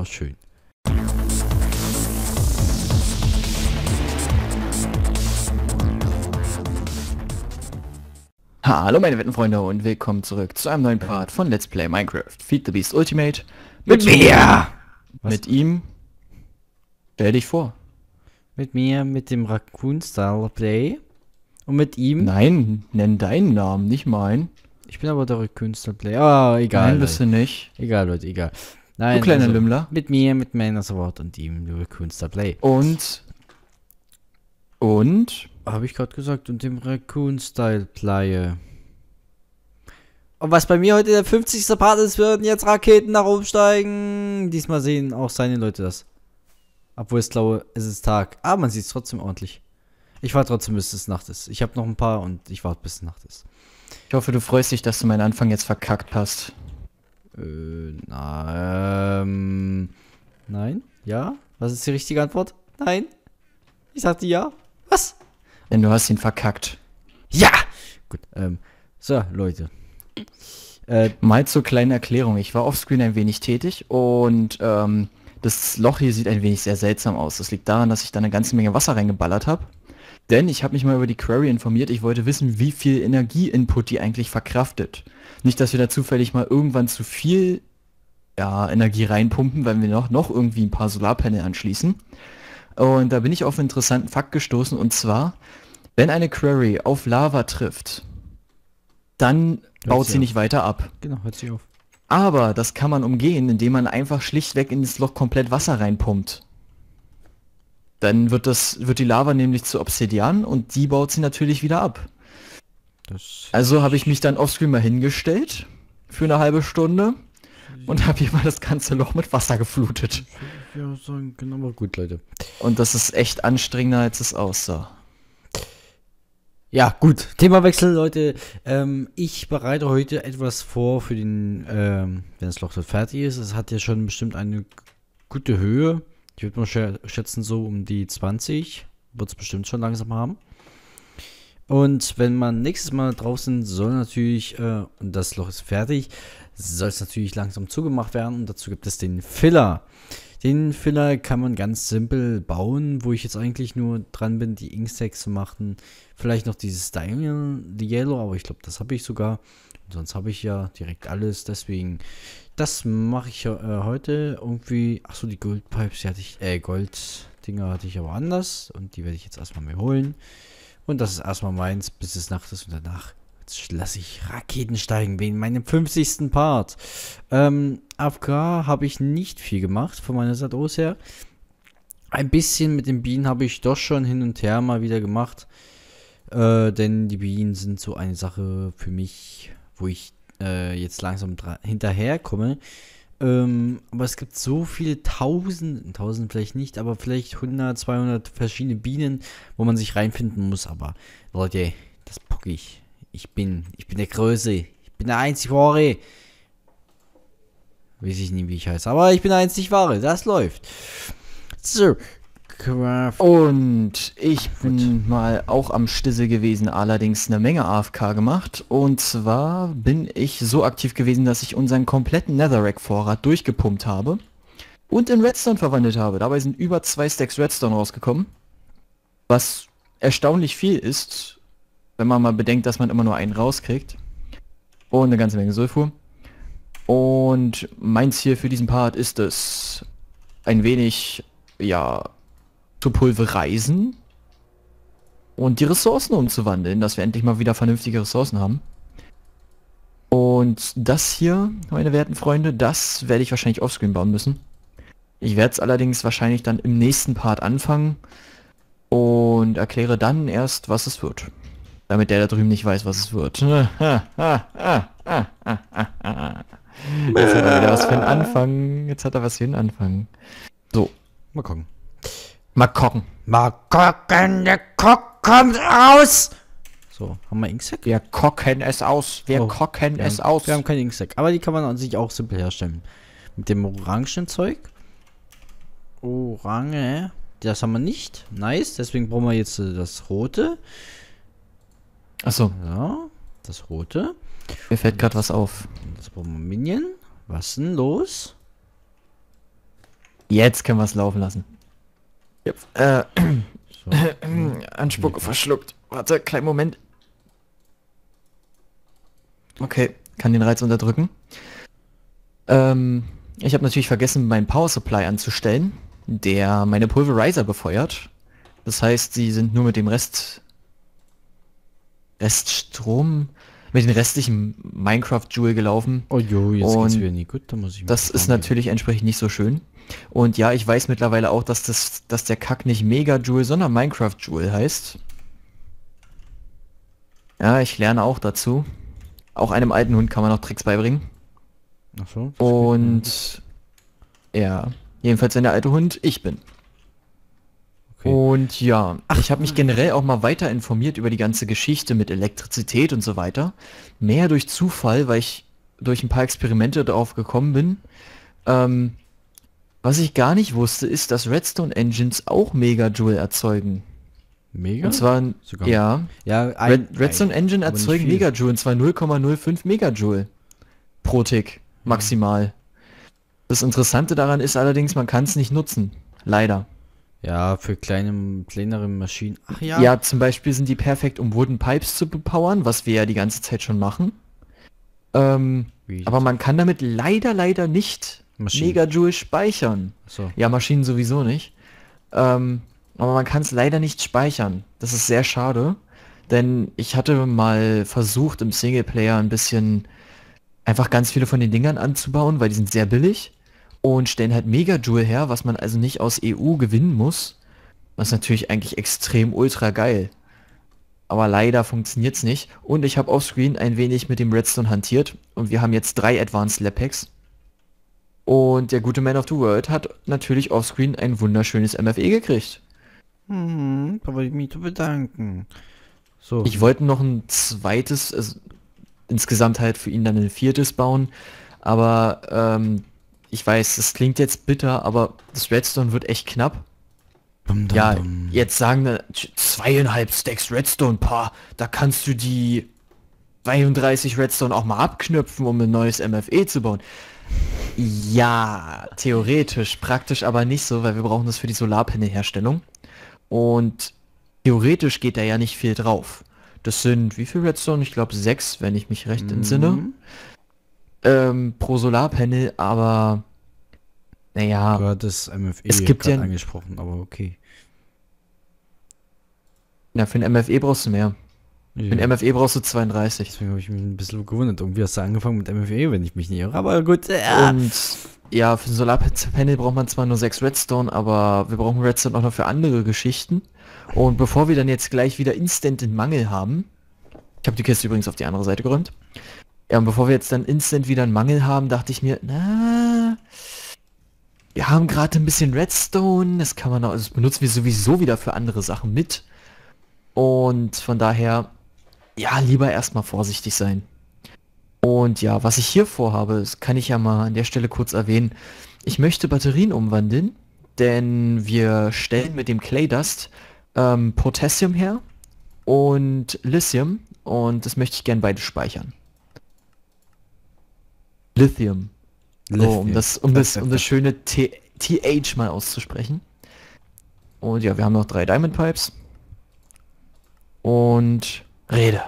auch schön. Hallo meine Wettenfreunde und willkommen zurück zu einem neuen Part von Let's Play Minecraft Feed the Beast Ultimate mit, mir! Was? Mit ihm? Stell dich vor. Mit mir, mit dem Raccoon Style Play und mit ihm? Nein, nenn deinen Namen, nicht meinen. Ich bin aber der Raccoon Künstlerplayer. Ah, egal. Nein, bist du nicht. Egal, Leute, egal. Nein, du kleiner also, Lümmler. Mit mir, mit Manor Sword und ihm, du Play. Und. Und. Habe ich gerade gesagt, und dem Raccoon-Style-Playe. Und was bei mir heute der 50. Part ist, würden jetzt Raketen nach oben steigen. Diesmal sehen auch seine Leute das. Obwohl ich glaube, es ist Tag. Aber ah, man sieht es trotzdem ordentlich. Ich warte trotzdem, bis es Nacht ist. Ich habe noch ein paar und ich warte, bis es Nacht ist. Ich hoffe, du freust dich, dass du meinen Anfang jetzt verkackt hast. Äh, na, ähm, nein? Ja? Was ist die richtige Antwort? Nein? Ich sagte ja. Was? Denn du hast ihn verkackt. Ja! Gut, ähm, so, Leute. Äh, Mal zur kleinen Erklärung. Ich war offscreen ein wenig tätig und ähm, das Loch hier sieht ein wenig sehr seltsam aus. Das liegt daran, dass ich da eine ganze Menge Wasser reingeballert habe. Denn ich habe mich mal über die Query informiert. Ich wollte wissen, wie viel Energieinput die eigentlich verkraftet. Nicht, dass wir da zufällig mal irgendwann zu viel ja, Energie reinpumpen, wenn wir noch, noch irgendwie ein paar Solarpanel anschließen. Und da bin ich auf einen interessanten Fakt gestoßen. Und zwar, wenn eine Query auf Lava trifft, dann hört baut sie, sie nicht weiter ab. Genau, hört sie auf. Aber das kann man umgehen, indem man einfach schlichtweg in das Loch komplett Wasser reinpumpt. Dann wird das, wird die Lava nämlich zu Obsidian und die baut sie natürlich wieder ab. Das also habe ich mich dann offscreen mal hingestellt für eine halbe Stunde und habe hier mal das ganze Loch mit Wasser geflutet. Ja, sagen, genau, gut, Leute. Und das ist echt anstrengender, als es aussah. Ja, gut. Themawechsel, Leute. Ähm, ich bereite heute etwas vor für den, ähm, wenn das Loch dort fertig ist. Es hat ja schon bestimmt eine gute Höhe. Ich würde mal schätzen, so um die 20 wird es bestimmt schon langsam haben. Und wenn man nächstes Mal draußen soll natürlich, äh, und das Loch ist fertig, soll es natürlich langsam zugemacht werden und dazu gibt es den Filler. Den Filler kann man ganz simpel bauen, wo ich jetzt eigentlich nur dran bin, die Inkstacks zu machen. Vielleicht noch dieses Diamond Yellow, aber ich glaube, das habe ich sogar. Und sonst habe ich ja direkt alles, deswegen das mache ich äh, heute irgendwie. Achso, die Goldpipes, die hatte ich, äh, Golddinger hatte ich aber anders. Und die werde ich jetzt erstmal mir holen. Und das ist erstmal meins, bis es Nacht ist und danach lasse ich Raketen steigen wegen meinem 50. Part. Ähm, AFK habe ich nicht viel gemacht von meiner Seite aus her. Ein bisschen mit den Bienen habe ich doch schon hin und her mal wieder gemacht. Äh, denn die Bienen sind so eine Sache für mich, wo ich äh, jetzt langsam hinterherkomme. Ähm, aber es gibt so viele tausend, tausend vielleicht nicht, aber vielleicht 100, 200 verschiedene Bienen, wo man sich reinfinden muss. Aber Leute, das puck ich. Ich bin, ich bin der Größe. Ich bin der einzig Wahre. Weiß ich nicht, wie ich heiße. Aber ich bin der einzig Wahre. Das läuft. So, Minecraft und ich Ach, bin mal auch am Stissel gewesen, allerdings eine Menge AFK gemacht und zwar bin ich so aktiv gewesen, dass ich unseren kompletten Netherrack-Vorrat durchgepumpt habe und in Redstone verwandelt habe. Dabei sind über zwei Stacks Redstone rausgekommen, was erstaunlich viel ist, wenn man mal bedenkt, dass man immer nur einen rauskriegt und eine ganze Menge Sulfur. Und mein Ziel für diesen Part ist es, ein wenig, ja, zu pulvereisen und die Ressourcen umzuwandeln, dass wir endlich mal wieder vernünftige Ressourcen haben. Und das hier, meine werten Freunde, das werde ich wahrscheinlich offscreen bauen müssen. Ich werde es allerdings wahrscheinlich dann im nächsten Part anfangen und erkläre dann erst, was es wird. Damit der da drüben nicht weiß, was es wird. Jetzt hat er wieder was für einen Anfang. Jetzt hat er was für einen Anfang. So. Mal gucken. Mal gucken. Mal gucken, der Kock kommt aus. So, haben wir Inksack? Wir kocken es aus. Wir oh, kocken wir es haben, aus. Wir haben keinen Inksack, aber die kann man an sich auch simpel herstellen. Mit dem orangen Zeug. Orange. Das haben wir nicht. Nice. Deswegen brauchen wir jetzt äh, das rote. Achso. Ja, das rote. Mir fällt gerade was auf. Das brauchen wir Minion. Was denn los? Jetzt können wir es laufen lassen. Jetzt. Äh, so. Anspucke verschluckt. Warte, kleinen Moment. Okay, kann den Reiz unterdrücken. Ähm, ich habe natürlich vergessen, meinen Power Supply anzustellen, der meine Pulverizer befeuert. Das heißt, sie sind nur mit dem Rest Reststrom mit den restlichen Minecraft-Jewel gelaufen. Oh jo, jetzt und geht's wieder nie gut, da muss ich Das ist natürlich gehen. entsprechend nicht so schön. Und ja, ich weiß mittlerweile auch, dass, das, dass der Kack nicht Mega-Jewel, sondern Minecraft-Jewel heißt. Ja, ich lerne auch dazu. Auch einem alten Hund kann man noch Tricks beibringen. Ach so. Und ja, jedenfalls wenn der alte Hund ich bin. Okay. Und ja, Ach. ich habe mich generell auch mal weiter informiert über die ganze Geschichte mit Elektrizität und so weiter. Mehr durch Zufall, weil ich durch ein paar Experimente darauf gekommen bin. Ähm, was ich gar nicht wusste, ist, dass Redstone Engines auch Megajoule erzeugen. Mega? Und zwar, Sogar. ja. ja ein, Red, Redstone ein, Engine erzeugen Megajoule, und zwar 0,05 Megajoule pro Tick mhm. maximal. Ja. Das Interessante daran ist allerdings, man kann es nicht nutzen. Leider. Ja, für kleine, kleinere Maschinen. Ach ja. Ja, zum Beispiel sind die perfekt, um Wooden Pipes zu bepowern, was wir ja die ganze Zeit schon machen. Ähm, aber man kann damit leider, leider nicht Megajoule speichern. So. Ja, Maschinen sowieso nicht. Ähm, aber man kann es leider nicht speichern. Das ist sehr schade. Denn ich hatte mal versucht, im Singleplayer ein bisschen einfach ganz viele von den Dingern anzubauen, weil die sind sehr billig und stellen halt Megajoule her, was man also nicht aus EU gewinnen muss. Was natürlich eigentlich extrem ultra geil. Aber leider funktioniert es nicht. Und ich habe offscreen ein wenig mit dem Redstone hantiert. Und wir haben jetzt drei Advanced Lab Hacks. Und der gute Man of the World hat natürlich offscreen ein wunderschönes MFE gekriegt. Hm, wollte ich mich zu bedanken. So. Ich wollte noch ein zweites, also insgesamt halt für ihn dann ein viertes bauen. Aber ähm, ich weiß, das klingt jetzt bitter, aber das Redstone wird echt knapp. Dum, dum, ja, dum. jetzt sagen wir zweieinhalb Stacks Redstone, paar, da kannst du die 32 Redstone auch mal abknöpfen, um ein neues MFE zu bauen. Ja, theoretisch, praktisch aber nicht so, weil wir brauchen das für die Solarpanelherstellung. Und theoretisch geht da ja nicht viel drauf. Das sind, wie viel Redstone? Ich glaube sechs, wenn ich mich recht entsinne. Mhm ähm, pro Solarpanel, aber naja. Du hattest MFE es gibt ja angesprochen, aber okay. Na, für ein MFE brauchst du mehr. Ja. ein MFE brauchst du 32. Deswegen habe ich mich ein bisschen gewundert. Irgendwie hast du angefangen mit MFE, wenn ich mich nicht irre. Aber gut. Ja. Und ja, für ein Solarpanel braucht man zwar nur 6 Redstone, aber wir brauchen Redstone auch noch für andere Geschichten. Und bevor wir dann jetzt gleich wieder instant den Mangel haben, ich habe die Kiste übrigens auf die andere Seite geräumt, ja, und bevor wir jetzt dann instant wieder einen Mangel haben, dachte ich mir, na, wir haben gerade ein bisschen Redstone, das kann man auch, das benutzen wir sowieso wieder für andere Sachen mit. Und von daher, ja, lieber erstmal vorsichtig sein. Und ja, was ich hier vorhabe, das kann ich ja mal an der Stelle kurz erwähnen. Ich möchte Batterien umwandeln, denn wir stellen mit dem Clay Dust ähm, Potassium her und Lithium und das möchte ich gerne beide speichern. Lithium. Lithium. So, um das, um das, um das schöne TH mal auszusprechen. Und ja, wir haben noch drei Diamond Pipes. Und rede.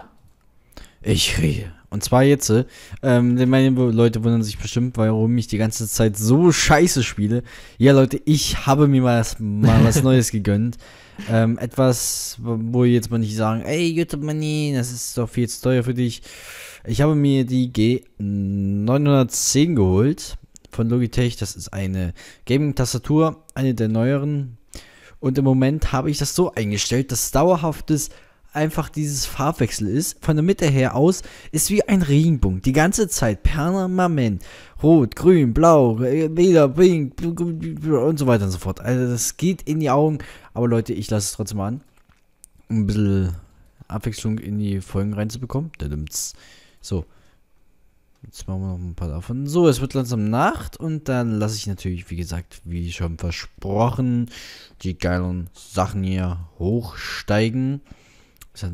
Ich rede. Und zwar jetzt, äh, ähm, denn meine Leute wundern sich bestimmt, warum ich die ganze Zeit so scheiße spiele. Ja, Leute, ich habe mir mal, mal was Neues gegönnt. Ähm, etwas, wo jetzt mal nicht sagen, ey, YouTube Money, das ist doch viel zu teuer für dich. Ich habe mir die G910 geholt von Logitech. Das ist eine Gaming-Tastatur, eine der neueren. Und im Moment habe ich das so eingestellt, dass dauerhaftes einfach dieses Farbwechsel ist. Von der Mitte her aus ist wie ein Regenbogen. Die ganze Zeit permanent. Rot, grün, blau, lila, pink und so weiter und so fort. Also das geht in die Augen. Aber Leute, ich lasse es trotzdem an. Um ein bisschen Abwechslung in die Folgen reinzubekommen. Da nimmt's. So. Jetzt machen wir noch ein paar davon. So, es wird langsam Nacht und dann lasse ich natürlich, wie gesagt, wie schon versprochen, die geilen Sachen hier hochsteigen. Ist ja,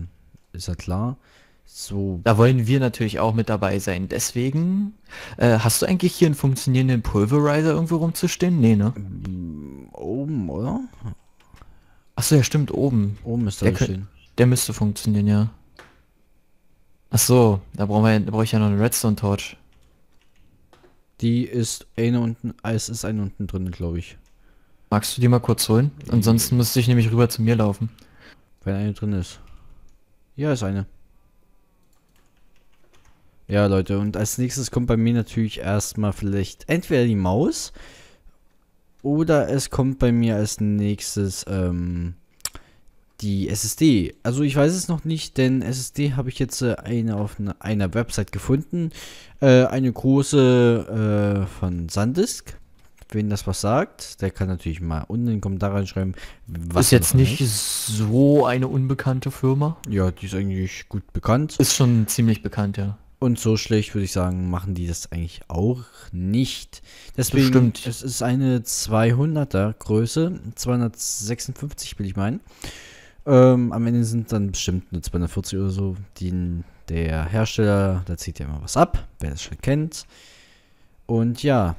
ist ja klar. So. Da wollen wir natürlich auch mit dabei sein. Deswegen, äh, hast du eigentlich hier einen funktionierenden Pulverizer irgendwo rumzustehen? Nee, ne? Mm, oben, oder? Achso, ja stimmt, oben. Oben müsste der stehen. Der müsste funktionieren, ja. Ach so, da brauchen wir, da brauche ich ja noch eine Redstone Torch. Die ist eine unten, es ist eine unten drin, glaube ich. Magst du die mal kurz holen? Ansonsten müsste ich nämlich rüber zu mir laufen. Wenn eine drin ist. Ja, ist eine. Ja, Leute, und als nächstes kommt bei mir natürlich erstmal vielleicht entweder die Maus oder es kommt bei mir als nächstes ähm, die SSD. Also ich weiß es noch nicht, denn SSD habe ich jetzt äh, eine auf ne, einer Website gefunden. Äh, eine große äh, von Sandisk. Wen das was sagt, der kann natürlich mal unten in den Kommentar reinschreiben, was. Ist jetzt nicht ist. so eine unbekannte Firma. Ja, die ist eigentlich gut bekannt. Ist schon ziemlich bekannt, ja. Und so schlecht würde ich sagen, machen die das eigentlich auch nicht. Deswegen, Bestimmt. es ist eine 200er Größe, 256 will ich meinen. Ähm, am Ende sind dann bestimmt nur 240 oder so. Die, der Hersteller, da zieht ja immer was ab, wer das schon kennt. Und ja,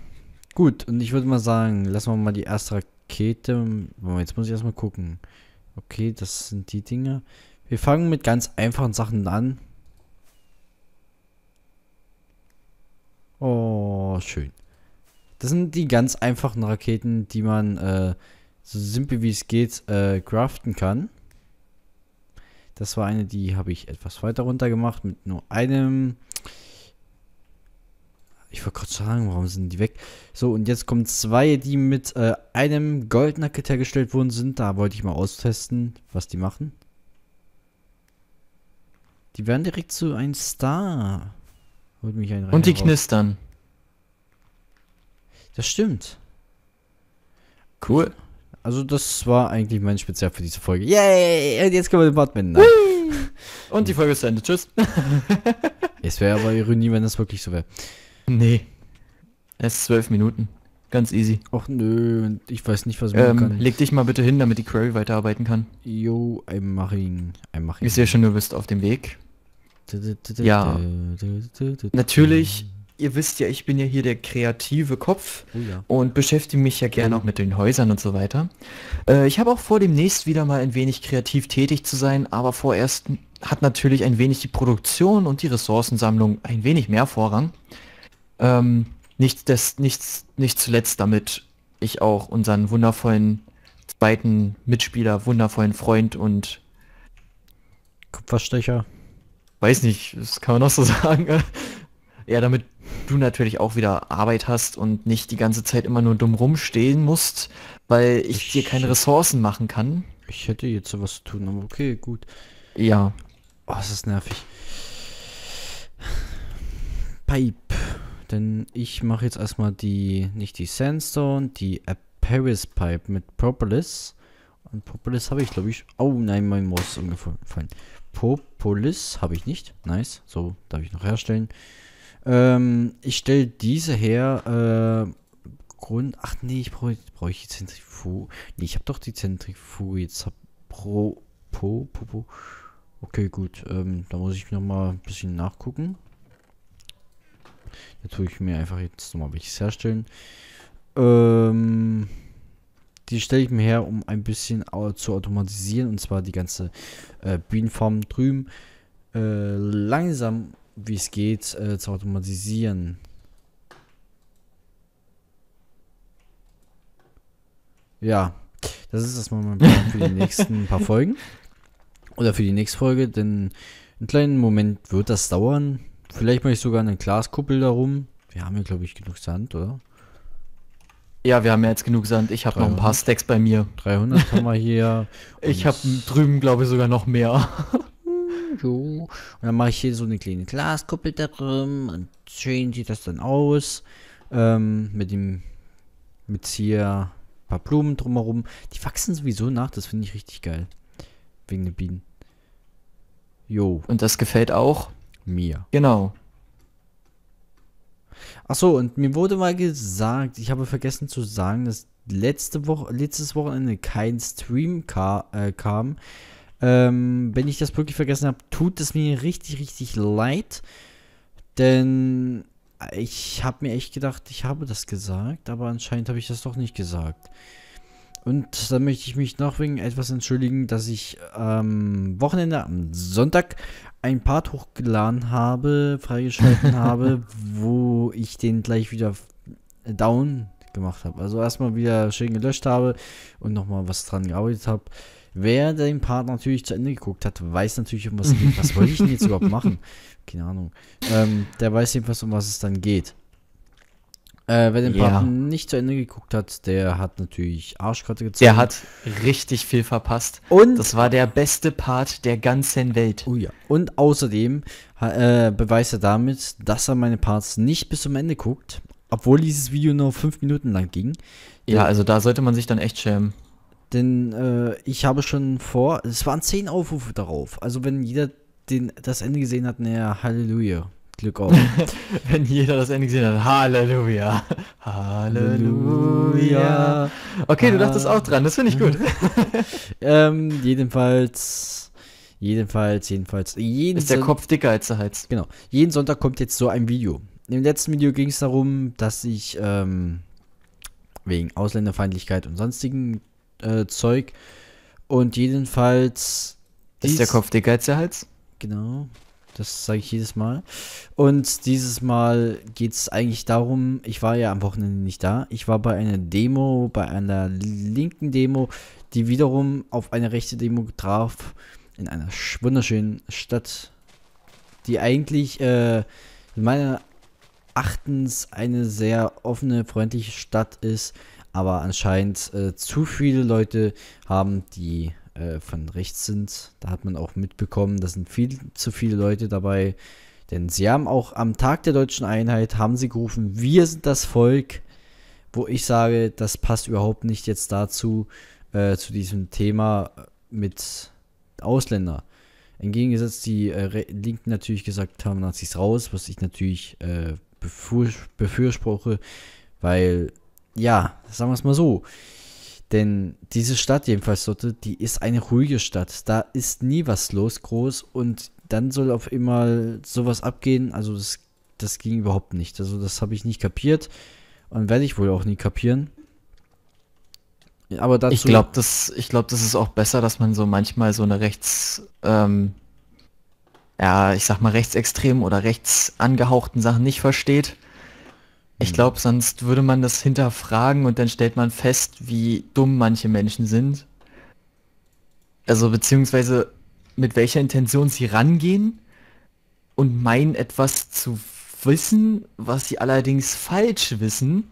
gut. Und ich würde mal sagen, lassen wir mal die erste Rakete. Jetzt muss ich erstmal gucken. Okay, das sind die Dinge. Wir fangen mit ganz einfachen Sachen an. Oh, schön. Das sind die ganz einfachen Raketen, die man äh, so simpel wie es geht äh, craften kann. Das war eine, die habe ich etwas weiter runter gemacht mit nur einem. Ich wollte gerade sagen, warum sind die weg? So, und jetzt kommen zwei, die mit äh, einem Goldnacket hergestellt worden sind. Da wollte ich mal austesten, was die machen. Die werden direkt zu einem Star. Holt mich ein Und die raus. knistern. Das stimmt. Cool. Also das war eigentlich mein Spezial für diese Folge. Yay! Und jetzt können wir den Batman wenden. Und die Folge ist zu Ende. Tschüss. es wäre aber Ironie, wenn das wirklich so wäre. Nee. Es ist zwölf Minuten. Ganz easy. Och nö, ich weiß nicht, was man ähm, kann. Leg dich mal bitte hin, damit die Query weiterarbeiten kann. Jo, ein Maching. Ein Maching. Ich sehe schon, du bist auf dem Weg. Ja. Natürlich ihr wisst ja, ich bin ja hier der kreative Kopf oh ja. und beschäftige mich ja gerne auch mit den Häusern und so weiter. Äh, ich habe auch vor, demnächst wieder mal ein wenig kreativ tätig zu sein, aber vorerst hat natürlich ein wenig die Produktion und die Ressourcensammlung ein wenig mehr Vorrang. Ähm, nichts, des, nichts, nicht zuletzt damit ich auch unseren wundervollen zweiten Mitspieler, wundervollen Freund und Kupferstecher. Weiß nicht, das kann man auch so sagen. ja, damit du natürlich auch wieder Arbeit hast und nicht die ganze Zeit immer nur dumm rumstehen musst, weil ich, ich dir keine Ressourcen machen kann. Ich hätte jetzt sowas zu tun, aber okay, gut. Ja. Oh, es ist nervig. Pipe. Denn ich mache jetzt erstmal die, nicht die Sandstone, die Paris Pipe mit Propolis. Und Propolis habe ich, glaube ich. Oh nein, mein Moss ist umgefallen. Propolis habe ich nicht. Nice. So, darf ich noch herstellen. Ähm, ich stelle diese her. Äh, Grund. Ach nee, ich brauche brauch die Zentrifuge. Nee, ich habe doch die Zentrifuge. Jetzt hab pro. Po, po, po. Okay, gut. Ähm, da muss ich nochmal ein bisschen nachgucken. Jetzt tue ich mir einfach jetzt nochmal welches herstellen. Ähm, die stelle ich mir her, um ein bisschen zu automatisieren. Und zwar die ganze äh, Bienenfarm drüben äh, langsam wie es geht, äh, zu automatisieren. Ja, das ist erstmal mein Plan für die nächsten paar Folgen. Oder für die nächste Folge, denn einen kleinen Moment wird das dauern. Vielleicht mache ich sogar eine Glaskuppel darum. Wir haben ja, glaube ich, genug Sand, oder? Ja, wir haben ja jetzt genug Sand. Ich habe noch ein paar Stacks bei mir. 300 haben wir hier. ich habe drüben, glaube ich, sogar noch mehr. Und dann mache ich hier so eine kleine Glaskuppel darum und schön sieht das dann aus. Ähm, mit dem, mit hier ein paar Blumen drumherum. Die wachsen sowieso nach, das finde ich richtig geil. Wegen den Bienen. Jo. Und das gefällt auch mir. Genau. Achso, und mir wurde mal gesagt, ich habe vergessen zu sagen, dass letzte Woche, letztes Wochenende kein Stream ka äh, kam, ähm, wenn ich das wirklich vergessen habe, tut es mir richtig, richtig leid. Denn ich habe mir echt gedacht, ich habe das gesagt, aber anscheinend habe ich das doch nicht gesagt. Und dann möchte ich mich noch wegen etwas entschuldigen, dass ich am ähm, Wochenende, am Sonntag, ein Part hochgeladen habe, freigeschalten habe, wo ich den gleich wieder down gemacht habe. Also erstmal wieder schön gelöscht habe und nochmal was dran gearbeitet habe. Wer den Part natürlich zu Ende geguckt hat, weiß natürlich, um was es geht. Was wollte ich denn jetzt überhaupt machen? Keine Ahnung. Ähm, der weiß jedenfalls, um was es dann geht. Äh, wer den ja. Part nicht zu Ende geguckt hat, der hat natürlich Arschkarte gezogen. Der hat richtig viel verpasst. Und das war der beste Part der ganzen Welt. Oh ja. Und außerdem äh, beweist er damit, dass er meine Parts nicht bis zum Ende guckt, obwohl dieses Video nur fünf Minuten lang ging. Ja, also da sollte man sich dann echt schämen. Denn äh, ich habe schon vor, es waren zehn Aufrufe darauf. Also wenn jeder den, das Ende gesehen hat, naja, Halleluja. Glück auf. wenn jeder das Ende gesehen hat, Halleluja. Halleluja. Okay, du dachtest auch dran, das finde ich gut. ähm, jedenfalls. Jedenfalls, jedenfalls. Jeden ist der Kopf dicker als der Hals. Genau. Jeden Sonntag kommt jetzt so ein Video. Im letzten Video ging es darum, dass ich ähm, wegen Ausländerfeindlichkeit und sonstigen äh, Zeug. Und jedenfalls. Dies, ist der Kopf dicker als der Hals? Genau. Das sage ich jedes Mal. Und dieses Mal geht es eigentlich darum, ich war ja am Wochenende nicht da. Ich war bei einer Demo, bei einer linken Demo, die wiederum auf eine rechte Demo traf in einer wunderschönen Stadt, die eigentlich äh, meiner Achtens eine sehr offene, freundliche Stadt ist, aber anscheinend äh, zu viele Leute haben, die äh, von rechts sind. Da hat man auch mitbekommen, da sind viel zu viele Leute dabei. Denn sie haben auch am Tag der deutschen Einheit, haben sie gerufen, wir sind das Volk, wo ich sage, das passt überhaupt nicht jetzt dazu, äh, zu diesem Thema äh, mit Ausländer. Entgegengesetzt die äh, Linken natürlich gesagt haben, Nazis raus, was ich natürlich äh, befür befürspruche, weil ja, sagen wir es mal so. Denn diese Stadt, jedenfalls Sotte, die ist eine ruhige Stadt. Da ist nie was los groß und dann soll auf einmal sowas abgehen. Also das, das ging überhaupt nicht. Also das habe ich nicht kapiert und werde ich wohl auch nie kapieren. Aber dazu ich glaube, das, ich das ist auch besser, dass man so manchmal so eine rechts, ähm, ja, ich sag mal rechtsextremen oder rechts angehauchten Sachen nicht versteht ich glaube, sonst würde man das hinterfragen und dann stellt man fest, wie dumm manche Menschen sind. Also beziehungsweise mit welcher Intention sie rangehen und meinen etwas zu wissen, was sie allerdings falsch wissen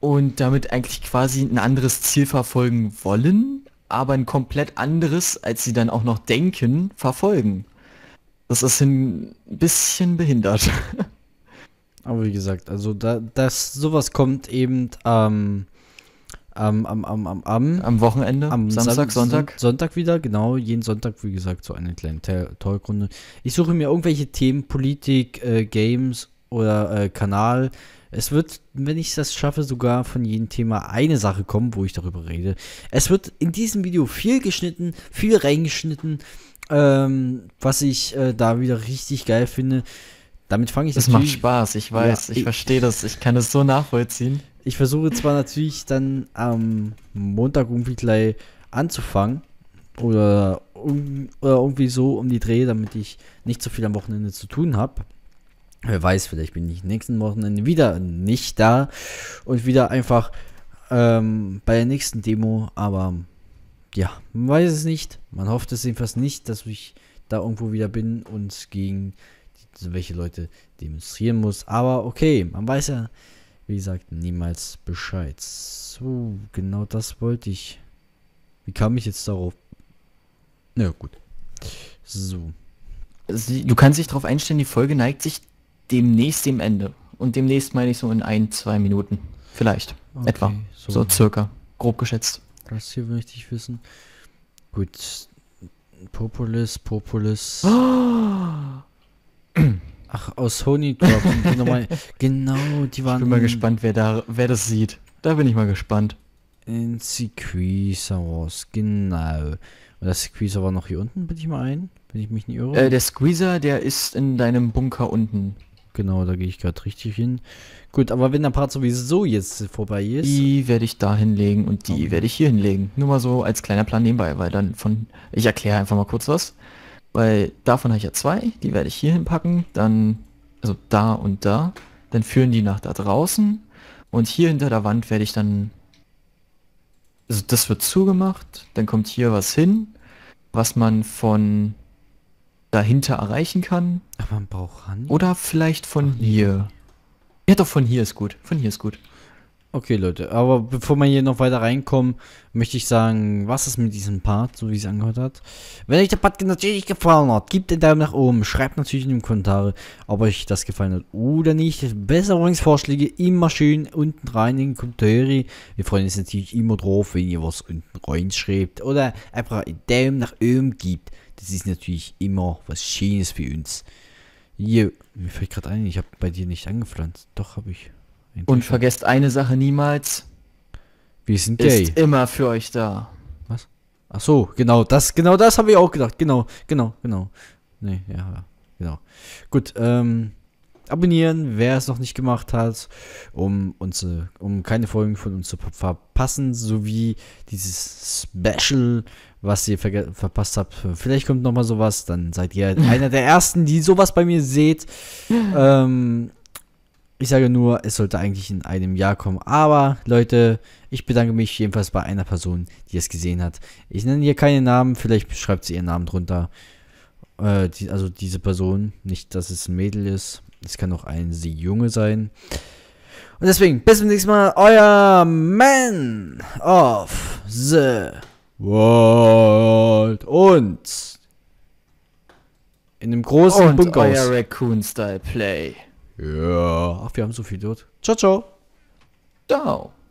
und damit eigentlich quasi ein anderes Ziel verfolgen wollen, aber ein komplett anderes, als sie dann auch noch denken, verfolgen. Das ist ein bisschen behindert. Aber wie gesagt, also da, das, sowas kommt eben ähm, am, am, am, am, am, am Wochenende, am Samstag, Sam Sonntag. Sonntag wieder, genau, jeden Sonntag, wie gesagt, so eine kleine Talkrunde. Ich suche mir irgendwelche Themen, Politik, äh, Games oder äh, Kanal. Es wird, wenn ich das schaffe, sogar von jedem Thema eine Sache kommen, wo ich darüber rede. Es wird in diesem Video viel geschnitten, viel reingeschnitten, ähm, was ich äh, da wieder richtig geil finde. Damit fange ich das natürlich... macht Spaß, ich weiß, ja, ich, ich verstehe das, ich kann es so nachvollziehen. Ich versuche zwar natürlich dann am Montag irgendwie gleich anzufangen oder, um, oder irgendwie so um die Dreh, damit ich nicht so viel am Wochenende zu tun habe. Wer weiß, vielleicht bin ich nächsten Wochenende wieder nicht da und wieder einfach ähm, bei der nächsten Demo, aber ja, man weiß es nicht. Man hofft es jedenfalls nicht, dass ich da irgendwo wieder bin und gegen also welche Leute demonstrieren muss. Aber okay, man weiß ja, wie gesagt, niemals Bescheid. So, genau das wollte ich. Wie kam ich jetzt darauf? Na ja, gut. So. Du kannst dich darauf einstellen, die Folge neigt sich demnächst dem Ende. Und demnächst meine ich so in ein, zwei Minuten. Vielleicht. Okay, Etwa. So. so circa. Grob geschätzt. Das hier möchte ich wissen. Gut. Populis, Populis. Oh! Ach, aus Honey Drop. genau, die waren. Ich bin mal gespannt, wer da, wer das sieht. Da bin ich mal gespannt. In Sequeezers, genau. Und der Squeezer war noch hier unten, bin ich mal ein, wenn ich mich nicht irre. Äh, der Squeezer, der ist in deinem Bunker unten. Genau, da gehe ich gerade richtig hin. Gut, aber wenn der Part sowieso jetzt vorbei ist. Die werde ich da hinlegen und die okay. Oh. werde ich hier hinlegen. Nur mal so als kleiner Plan nebenbei, weil dann von. Ich erkläre einfach mal kurz was. Weil davon habe ich ja zwei, die werde ich hier hinpacken, dann, also da und da. Dann führen die nach da draußen und hier hinter der Wand werde ich dann, also das wird zugemacht, dann kommt hier was hin, was man von dahinter erreichen kann. Aber man braucht Rand. Oder vielleicht von Ach, hier. Ja doch, von hier ist gut, von hier ist gut. Okay, Leute, aber bevor wir hier noch weiter reinkommen, möchte ich sagen, was ist mit diesem Part, so wie es angehört hat. Wenn euch der Part natürlich gefallen hat, gebt den Daumen nach oben, schreibt natürlich in den Kommentare, ob euch das gefallen hat oder nicht. Besserungsvorschläge immer schön unten rein in den Kommentare. Wir freuen uns natürlich immer drauf, wenn ihr was unten reinschreibt oder einfach einen Daumen nach oben gibt. Das ist natürlich immer was Schönes für uns. Hier, mir fällt gerade ein, ich habe bei dir nicht angepflanzt. Doch, habe ich. Und vergesst eine Sache niemals. Wir sind gay. Ist immer für euch da. Was? Ach so, genau das, genau das habe ich auch gedacht. Genau, genau, genau. Nee, ja, genau. Gut, ähm, abonnieren, wer es noch nicht gemacht hat, um uns, um keine Folgen von uns zu verpassen, sowie dieses Special, was ihr ver verpasst habt. Vielleicht kommt noch mal sowas, dann seid ihr einer der ersten, die sowas bei mir seht. ähm, ich sage nur, es sollte eigentlich in einem Jahr kommen. Aber Leute, ich bedanke mich jedenfalls bei einer Person, die es gesehen hat. Ich nenne hier keinen Namen, vielleicht schreibt sie ihren Namen drunter. Äh, die, also diese Person, nicht, dass es ein Mädel ist. Es kann auch ein sie Junge sein. Und deswegen, bis zum nächsten Mal, euer Man of the World und in einem großen und Bunker. Euer Raccoon Style Play. Ja. Ach, wir haben so viel dort. Ciao, ciao. Ciao.